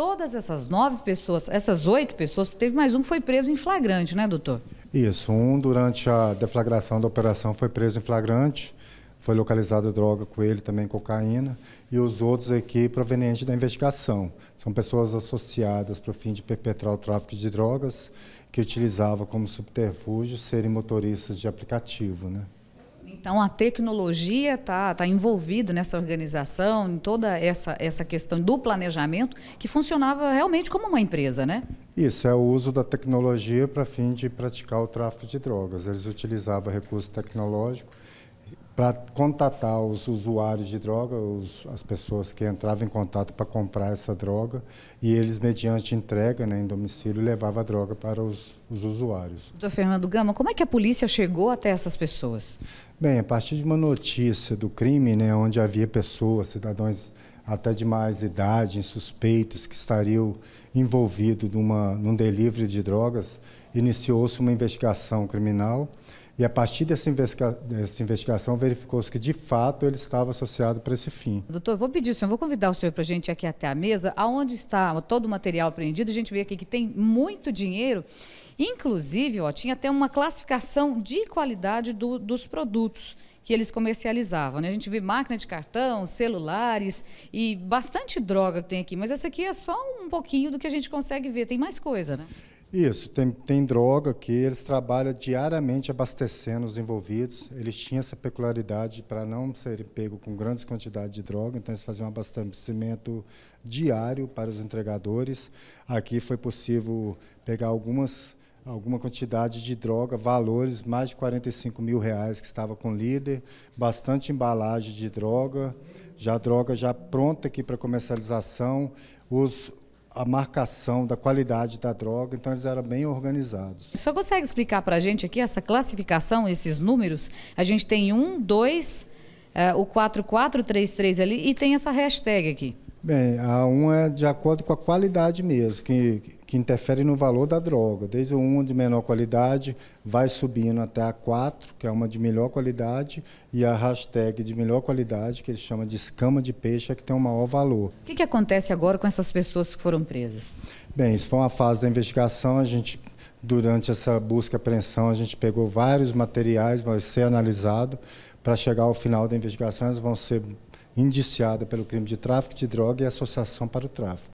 todas essas nove pessoas, essas oito pessoas, teve mais um que foi preso em flagrante, né, doutor? Isso, um durante a deflagração da operação foi preso em flagrante, foi localizada droga com ele, também cocaína, e os outros aqui provenientes da investigação. São pessoas associadas para o fim de perpetrar o tráfico de drogas, que utilizava como subterfúgio serem motoristas de aplicativo, né? Então, a tecnologia está tá, tá envolvida nessa organização, em toda essa, essa questão do planejamento, que funcionava realmente como uma empresa, né? Isso, é o uso da tecnologia para fim de praticar o tráfico de drogas. Eles utilizavam recurso tecnológico para contatar os usuários de droga, os, as pessoas que entravam em contato para comprar essa droga, e eles, mediante entrega né, em domicílio, levavam a droga para os, os usuários. Doutor Fernando Gama, como é que a polícia chegou até essas pessoas? Bem, a partir de uma notícia do crime, né, onde havia pessoas, cidadãos até de mais idade, suspeitos que estariam envolvidos numa, num delivery de drogas, iniciou-se uma investigação criminal e a partir dessa, investiga dessa investigação verificou-se que, de fato, ele estava associado para esse fim. Doutor, vou pedir, senhor, vou convidar o senhor para a gente aqui até a mesa, aonde está todo o material apreendido. A gente vê aqui que tem muito dinheiro. Inclusive, ó, tinha até uma classificação de qualidade do, dos produtos que eles comercializavam. Né? A gente vê máquina de cartão, celulares e bastante droga que tem aqui, mas essa aqui é só um pouquinho do que a gente consegue ver, tem mais coisa, né? Isso, tem, tem droga que eles trabalham diariamente abastecendo os envolvidos. Eles tinham essa peculiaridade para não serem pegos com grandes quantidades de droga, então eles faziam um abastecimento diário para os entregadores. Aqui foi possível pegar algumas alguma quantidade de droga, valores, mais de 45 mil reais que estava com o líder, bastante embalagem de droga, já droga já pronta aqui para comercialização. Os, a marcação da qualidade da droga, então eles eram bem organizados. Só consegue explicar para a gente aqui essa classificação, esses números? A gente tem um, dois, uh, o 4433 ali e tem essa hashtag aqui. Bem, a um é de acordo com a qualidade mesmo, que, que interfere no valor da droga. Desde o 1 de menor qualidade, vai subindo até a 4, que é uma de melhor qualidade, e a hashtag de melhor qualidade, que eles chamam de escama de peixe, é que tem um maior valor. O que, que acontece agora com essas pessoas que foram presas? Bem, isso foi uma fase da investigação, a gente durante essa busca e apreensão, a gente pegou vários materiais, vai ser analisado. Para chegar ao final da investigação, elas vão ser indiciadas pelo crime de tráfico de droga e associação para o tráfico.